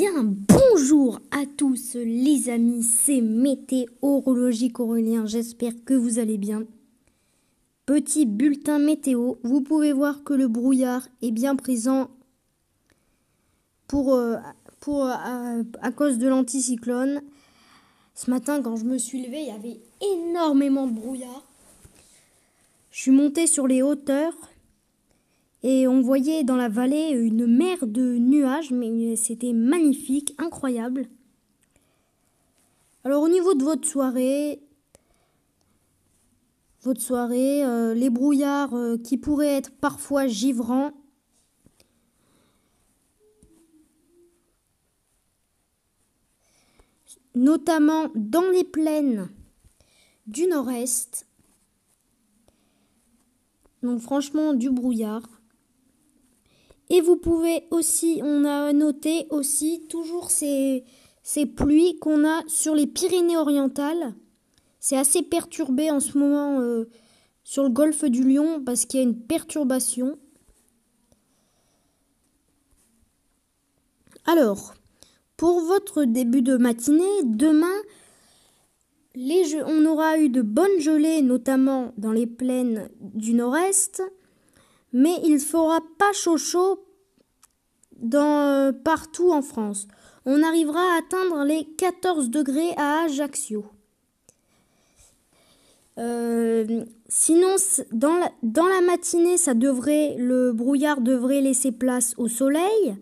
bien bonjour à tous les amis, c'est Météorologique Aurélien, j'espère que vous allez bien. Petit bulletin météo, vous pouvez voir que le brouillard est bien présent pour, euh, pour, euh, à, cause de l'anticyclone. Ce matin quand je me suis levé, il y avait énormément de brouillard. Je suis monté sur les hauteurs et on voyait dans la vallée une mer de nuages, mais c'était magnifique, incroyable. Alors au niveau de votre soirée, votre soirée, euh, les brouillards euh, qui pourraient être parfois givrants. notamment dans les plaines du nord-est. Donc franchement du brouillard. Et vous pouvez aussi, on a noté aussi toujours ces, pluies qu'on a sur les Pyrénées-Orientales. C'est assez perturbé en ce moment euh, sur le golfe du Lion parce qu'il y a une perturbation. Alors, pour votre début de matinée, demain, on aura eu de bonnes gelées, notamment dans les plaines du nord-est mais il ne fera pas chaud chaud euh, partout en France. On arrivera à atteindre les 14 degrés à Ajaccio. Euh, sinon, dans la, dans la, matinée, ça devrait, le brouillard devrait laisser place au soleil.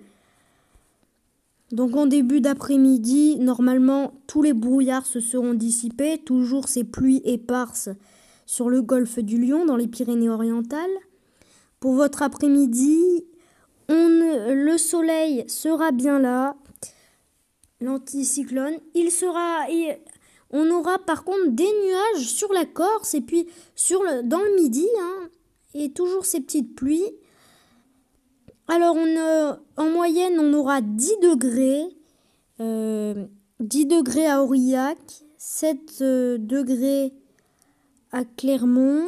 Donc en début d'après-midi, normalement, tous les brouillards se seront dissipés, toujours ces pluies éparses sur le golfe du Lion, dans les Pyrénées orientales pour votre après-midi. le soleil sera bien là, l'anticyclone. Il sera, on aura par contre des nuages sur la Corse et puis sur le, dans le midi, hein, et toujours ces petites pluies. Alors on, euh, en moyenne, on aura 10 degrés, 10 euh, degrés à Aurillac, 7 euh, degrés à Clermont,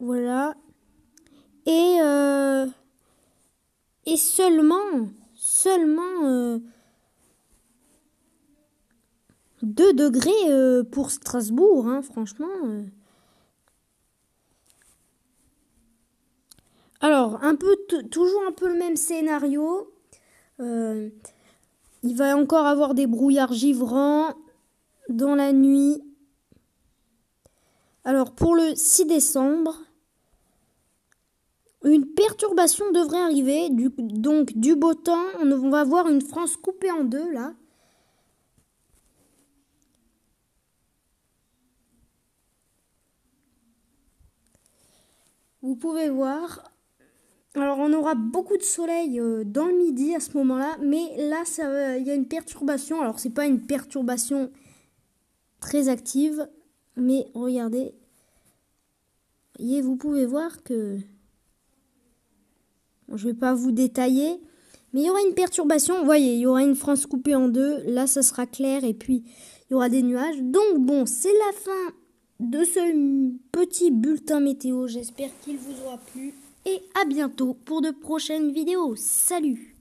voilà. Et, euh, et seulement, seulement 2 euh, degrés euh, pour Strasbourg, hein, franchement. Alors, un peu toujours un peu le même scénario. il va encore avoir des brouillards givrants dans la nuit. Alors pour le 6 décembre, une perturbation devrait arriver, donc du beau temps, on, va voir une France coupée en deux là. Vous pouvez voir, alors on aura beaucoup de soleil euh, dans le midi à ce moment-là, mais là euh, il y a une perturbation. Alors c'est pas une perturbation très active, mais regardez, voyez, vous pouvez voir que... je ne vais pas vous détailler, mais il y aura une perturbation. Vous voyez, il y aura une France coupée en deux. Là, ça sera clair et puis il y aura des nuages. Donc bon, c'est la fin de ce petit bulletin météo. J'espère qu'il vous aura plu. Et à bientôt pour de prochaines vidéos. Salut